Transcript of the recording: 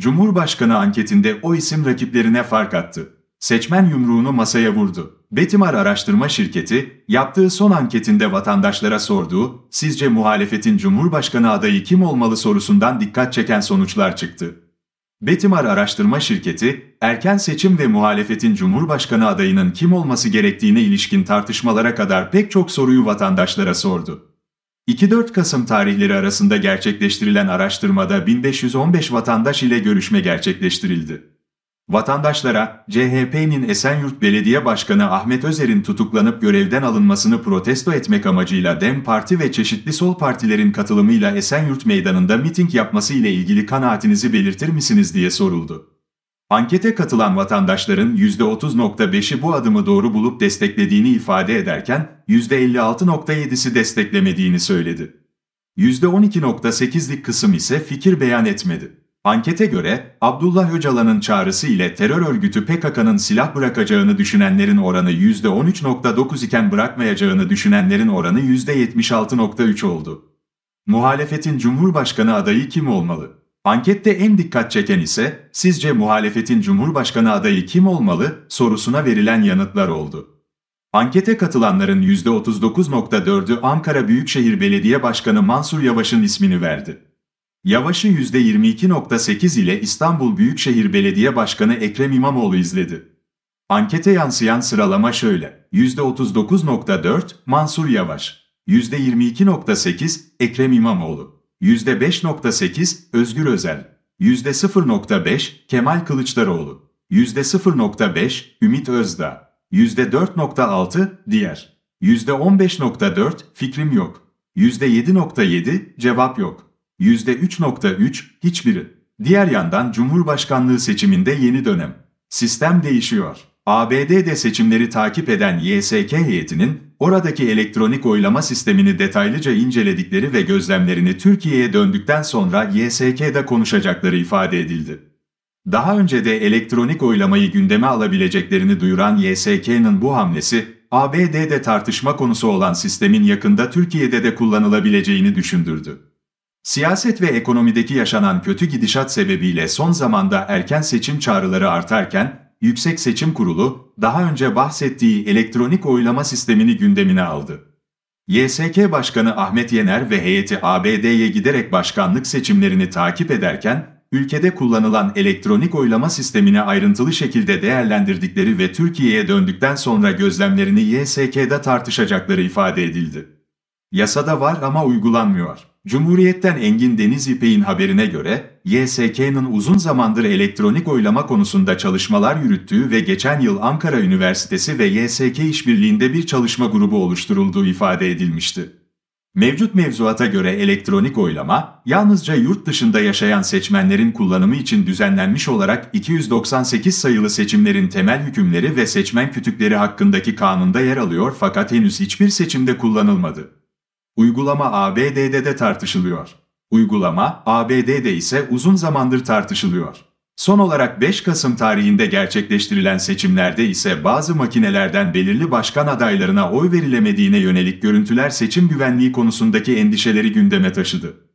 Cumhurbaşkanı anketinde o isim rakiplerine fark attı. Seçmen yumruğunu masaya vurdu. Betimar Araştırma Şirketi, yaptığı son anketinde vatandaşlara sorduğu, sizce muhalefetin Cumhurbaşkanı adayı kim olmalı sorusundan dikkat çeken sonuçlar çıktı. Betimar Araştırma Şirketi, erken seçim ve muhalefetin Cumhurbaşkanı adayının kim olması gerektiğine ilişkin tartışmalara kadar pek çok soruyu vatandaşlara sordu. 2-4 Kasım tarihleri arasında gerçekleştirilen araştırmada 1515 vatandaş ile görüşme gerçekleştirildi. Vatandaşlara CHP'nin Esenyurt Belediye Başkanı Ahmet Özer'in tutuklanıp görevden alınmasını protesto etmek amacıyla DEM Parti ve çeşitli sol partilerin katılımıyla Esenyurt Meydanı'nda miting yapması ile ilgili kanaatinizi belirtir misiniz diye soruldu. Ankete katılan vatandaşların %30.5'i bu adımı doğru bulup desteklediğini ifade ederken %56.7'si desteklemediğini söyledi. %12.8'lik kısım ise fikir beyan etmedi. Ankete göre Abdullah Öcalan'ın çağrısı ile terör örgütü PKK'nın silah bırakacağını düşünenlerin oranı %13.9 iken bırakmayacağını düşünenlerin oranı %76.3 oldu. Muhalefetin Cumhurbaşkanı adayı kim olmalı? Ankette en dikkat çeken ise, sizce muhalefetin Cumhurbaşkanı adayı kim olmalı sorusuna verilen yanıtlar oldu. Ankete katılanların %39.4'ü Ankara Büyükşehir Belediye Başkanı Mansur Yavaş'ın ismini verdi. Yavaş'ı %22.8 ile İstanbul Büyükşehir Belediye Başkanı Ekrem İmamoğlu izledi. Ankete yansıyan sıralama şöyle. %39.4 Mansur Yavaş, %22.8 Ekrem İmamoğlu, %5.8 Özgür Özel, %0.5 Kemal Kılıçdaroğlu, %0.5 Ümit Özdağ, %4.6 Diğer, %15.4 Fikrim Yok, %7.7 Cevap Yok, %3.3 Hiçbiri. Diğer yandan Cumhurbaşkanlığı seçiminde yeni dönem. Sistem değişiyor. ABD'de seçimleri takip eden YSK heyetinin oradaki elektronik oylama sistemini detaylıca inceledikleri ve gözlemlerini Türkiye'ye döndükten sonra YSK'da konuşacakları ifade edildi. Daha önce de elektronik oylamayı gündeme alabileceklerini duyuran YSK'nın bu hamlesi, ABD'de tartışma konusu olan sistemin yakında Türkiye'de de kullanılabileceğini düşündürdü. Siyaset ve ekonomideki yaşanan kötü gidişat sebebiyle son zamanda erken seçim çağrıları artarken, Yüksek Seçim Kurulu, daha önce bahsettiği elektronik oylama sistemini gündemine aldı. YSK Başkanı Ahmet Yener ve heyeti ABD'ye giderek başkanlık seçimlerini takip ederken, ülkede kullanılan elektronik oylama sistemini ayrıntılı şekilde değerlendirdikleri ve Türkiye'ye döndükten sonra gözlemlerini YSK'da tartışacakları ifade edildi. Yasada var ama uygulanmıyor. Cumhuriyet'ten Engin Deniz İpek'in haberine göre, YSK'nın uzun zamandır elektronik oylama konusunda çalışmalar yürüttüğü ve geçen yıl Ankara Üniversitesi ve YSK işbirliğinde bir çalışma grubu oluşturulduğu ifade edilmişti. Mevcut mevzuata göre elektronik oylama, yalnızca yurt dışında yaşayan seçmenlerin kullanımı için düzenlenmiş olarak 298 sayılı seçimlerin temel hükümleri ve seçmen kütükleri hakkındaki kanunda yer alıyor fakat henüz hiçbir seçimde kullanılmadı. Uygulama ABD'de de tartışılıyor. Uygulama ABD'de ise uzun zamandır tartışılıyor. Son olarak 5 Kasım tarihinde gerçekleştirilen seçimlerde ise bazı makinelerden belirli başkan adaylarına oy verilemediğine yönelik görüntüler seçim güvenliği konusundaki endişeleri gündeme taşıdı.